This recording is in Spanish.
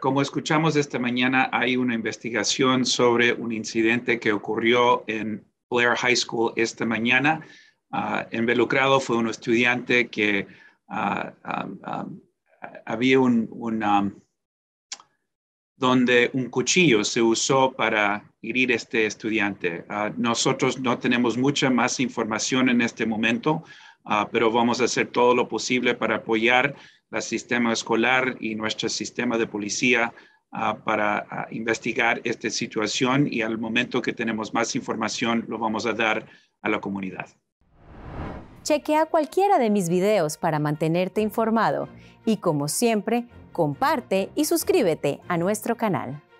Como escuchamos esta mañana, hay una investigación sobre un incidente que ocurrió en Blair High School esta mañana. Uh, involucrado fue un estudiante que ah, ah, había un, um, donde un cuchillo se usó para herir a este estudiante. nosotros no tenemos mucha más información en este momento. Ah, pero vamos a hacer todo lo posible para apoyar el sistema escolar y nuestro sistema de policía ah, para ah, investigar esta situación y al momento que tenemos más información lo vamos a dar a la comunidad. Chequea cualquiera de mis videos para mantenerte informado y como siempre, comparte y suscríbete a nuestro canal.